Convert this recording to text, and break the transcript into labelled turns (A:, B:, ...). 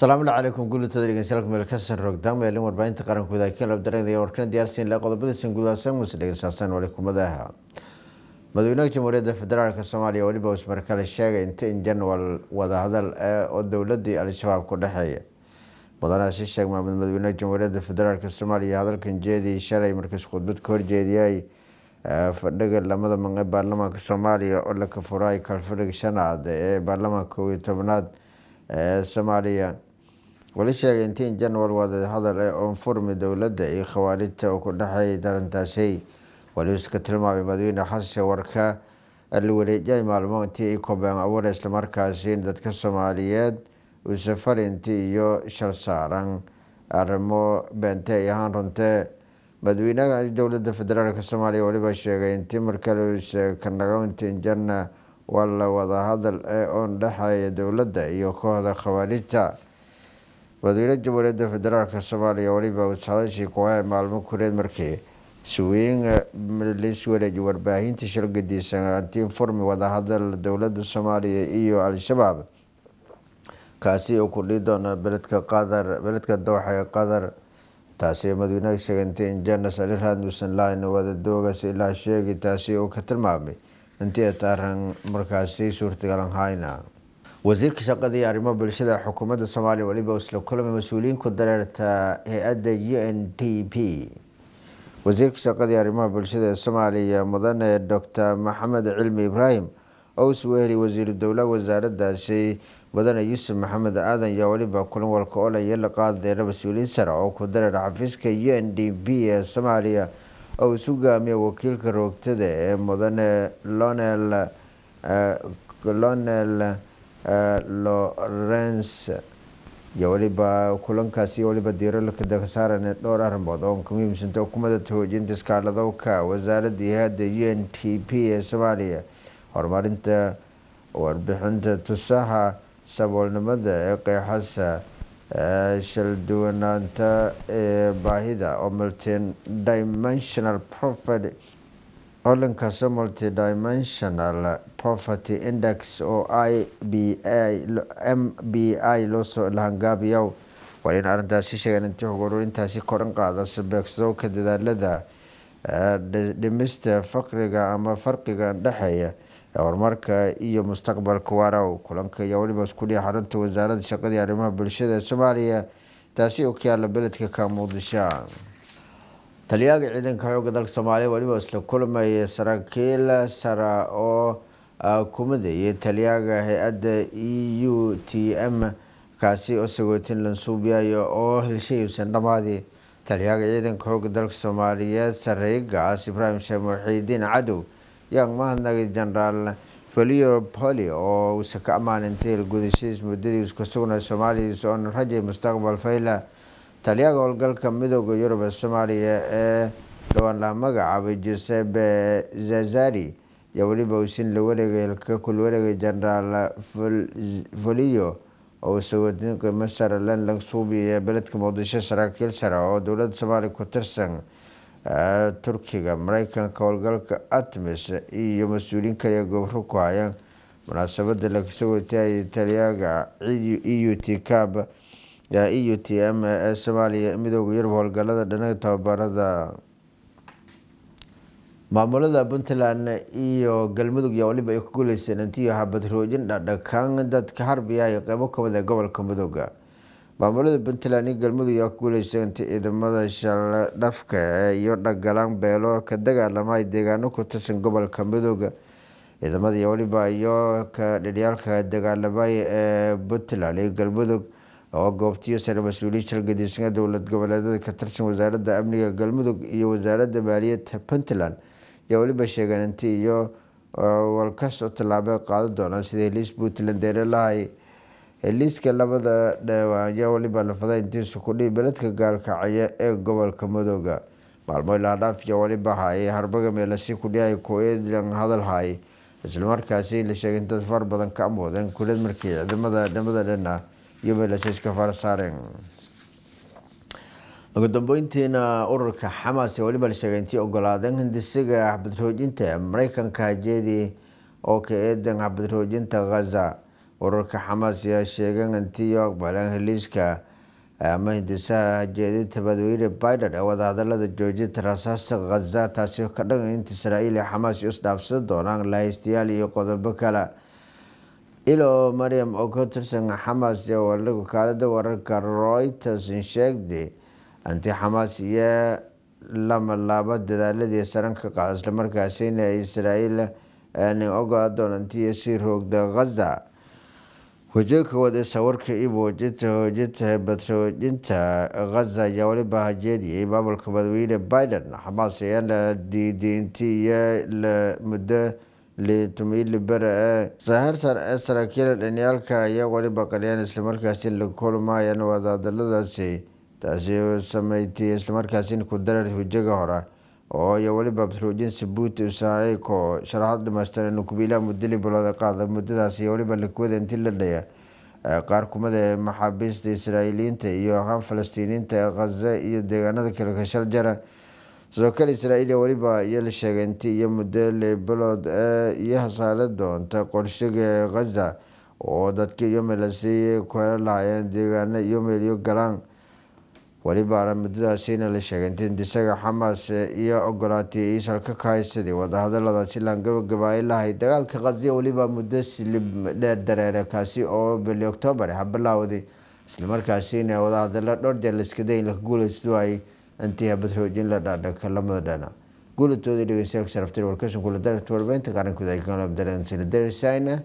A: asalaamu calaykum guulitada dhegeystayaal meel ka sar rogdaan meelin warbaahinta qaranka wadaakiin lab dareegaya warkana diyaarsan ilaa qodobada sanguudaha sangus dhegeystaasaan walikumadaha madaxweynaha jamhuuriyadda federaalka soomaaliya weliba ismarkale sheegay inta in janwal wadahadal oo dowladii al-shabaab ku dhexeeya mudanaha si sheeg maamed madaxweynaha jamhuuriyadda federaalka soomaaliya hadalkan jeediyay shalay markiis khudbad ka horjeediyay fadhiga lamada manqe baarlamaanka soomaaliya oo la kafuraay kalfadhiga shanaad ee baarlamaanka koob tobnaad ee soomaaliya wali sheegay intii janwal waday hadal ee oonfurmi dowladda iyo khawaarijta uu ku dhexeeyay darantaasi wali iska tilmaamay madaxweyne xasan warka la wareejiyay maalmo intii i kobeen abuur islamarkaasi in dadka soomaaliyeed uu safarintii iyo shal saaran arrimo beente iyo ahaan runtee madaxweynaha dowladda federaalk soomaaliya waliba sheegay intii markale kanago intinjana waa la wadahadal ee oon dhexeeya dowladda iyo kooxda khawaarijta madaxweyne jamhuuriyadda federaalka soomaaliya weliba wsaadashi kuhaya maalmo kureed markii eh, swinliswelej warbaahinta shalgadiisan antiin furmi wadahadal dowlada soomaaliya iyo e al-shabaab kaasi uu kudhii doono eh, beledka qatar beledka dooxa ee qadar taasi madaxweynaha sheegantay in janes eh, alirad nusenline wadadoogas ilaa sheegi taasi uu ka tilmaamay intii taaran markaasi suurtagalan hayna wasiirka shaqada iyo arrimo bulshada xukuumadda soomaaliya waliba isla kulama mas-uuliyiinku dareerta hay-adda u n d p wasiirka shaqada iyo arrimaha bulshada ee soomaaliya mudane docor maxamed cilmi ibraahim oo usuu helay wasiiru dowla wasaaradaasi mudane yuusuf maxamed aadan yaa weliba kulan walka olaya la qaadeena mas-uuliyiin sare oo ku dareera xafiiska u n d p ee soomaaliya oo isu gaamiya wakiilka roogtada ee mudane lonel eh, lonel Eh, lawrence iyo waliba kulankaasi waliba diirala ka saarana dhowr arrimood oo ka muhiimsanta hukumada toojinta iskaaladowka wasaaradda hay-adda u n t p ee soomaaliya horumarinta warbixinta tusaha saboolnimada ee qeexasa eh, shalduwanaanta ee baahida oo dimensional profit multi dimensional poverty index oo i b m b i loosoo lahangaabiyo waa in arrintaasi sheegeen intii hog ururintaasi koran qaadasa ka dadaalada eh, dhimista faqriga ama farqiga dhexeeya ee eh, horumarka iyo mustaqbalka waarow kulanka ayaa weliba isku dhihi xarunta wasaaradda shaqadii arrimaha bulshada ee soomaaliya taasi oo ka yaala beledka ka muqdisho taliyaaga ciidanka xooga dalka soomaaliya weliba isla kulmaya saraakiil sara oo ah, kumadayay taliyaaga hay-adda e u t m kaasi oo sagootin lansuubyaya oo helshahiibsan dhammaadii taliyaaga ciidanka xooga dalka soomaaliyeed sareeye gacaas ibraahim sheekh muxiidiin cadow yaa mahadnagay jenaraal valiyo poli oo uusan ka ammaan intay hilgudashadiis muddadii iska sugnaa soomaaliya soo rajay mustaqbal fayla taliyaha howlgalka midooda yurub ee soomaaliya ee dhowaan la magacaabay josebe zazari ayaa weliba uusin la wareegay hilka kulwareegay jenaraal voliyo oo sawadinka masar landlang suubiya ee beledka muqdisho saraakiil sare ah oo dowladda soomaaliya ku tirsan turkiga mareykanka howlgalka atmis iyo mas-uuliyiin kaliya gobro ku hayaan munaasabada laga soo watay taliyaga e u t cab yaa e u t m ee soomaaliya midooda yurub howlgalada dhanaga tababarada maamulada puntlandna iyo galmudug yaa waliba ay ku guuleyseen intii habadroojin dhadhakaan dadka harbiga ay qeybo ka wada gobolka midooda maamulada puntland iyo galmudug yaa ku guuleysay intii ah ciidamada shale dhafka iyo dhagalaan beelo ka dagaalamay deegaano ku tirsan gobolka midooda ciidamada iyo waliba iyo ka dhadhiyaalka dagaalamay ee puntland iyo galmudug oo goobtiyo sare mas-uuliyiin shalgadiisna dowlad goboleedyada ka tirsan wasaaradda amniga galmudug iyo wasaaradda maaliyadda puntland ayaa weliba sheegeen inti iyo walkastoo tallaabo qaado doonaan sida heliis puntland deerelahay heliiska labada dhewaan ayaa weliba lafaday intii sukudhii beledka gaalkacaya ee gobolka madooga maalmo ilaa dhaaf iyo weliba hayay harbagamellasi kudhihay ku-eedlan hadal haay islamarkaasi la sheegay intaas far badan ka amoodeen kulad markii ciidamada dhamada dhanah iyagoo lashays ka fara ugu dambeyntiina ururka xamaas ee weliba la sheegay intii ogolaadeen hindisiga xabadroojinta maraykanka hajeedii oo ka eedan xabadroojinta ghaza ururka xamaas ayaa sheegeen intii aqbaleen heliiska ama hindisaha hajeedinta madawyne biden ee wadahadalada joojinta rasaasta ghaza taasi ka dhan inta israa'iil ee xamaas isdhaafsan doonaan lahaystayaal iyo qodobo kale ilo maryam oo ka tirsan xamaas ee warlagu kaalada wararka royters sheegday anti xamaas iyo lama laaba dadaaladii saran ka qaad islamarkaasina israa'iil eh, ogoadoonantiyo sii roogda ghaza waje koowaad ee sawirka iibhoojinta hoojinta badroojinta ghaza ayaa weliba hajeediyay maamulka madaxweyne biden xamaas ayaa la iyo muddo litumili bere ee saharsar ee saraakiila dhaniyaalka ayaa weliba qariyaan islamarkaasi la kulmayaan wadaadaladaasi taasi samayti islamarkaasi ku darar hujaga hora oo iyo weliba abdiruujin sabuuti usaayko sharaxaad dhamaystiran kubiilaa mudali bolooda qaada muddadaas iyo weliba lakuwada inti la dhaya qaar kumida ah maxaabiista israa'iiliyiinta iyo ahaan falastiiniyiinta ee khaza iyo deegaanada kale ka shaljara sookal israa'iiliya weliba iyo sheegaynti iyo mudele bilood ee eh, iyo hasaare doonta qorshiga khaza oo dadkii yomelasi kuhela lahaayeen deegaano iyo meelyo galaan welibaana muddadaasiina la sheegaynta hindisaga xamaas eh, iyo ogolaatay israel ka kahaysaday wadahadaladaasi laan lahay dagaalka khaziya weliba muddo silib dheer dareere kaasi oo bili octoobar eh, ha bilowday isla wadahadalo dhowrdee la iskadayn la guulaysto waayey antihabad xoojin la dhaadhanka lamada dhana guulatooda dhegeystayaal sharaftir warkashan kula darta warbeynta qarankuda galabdaran sina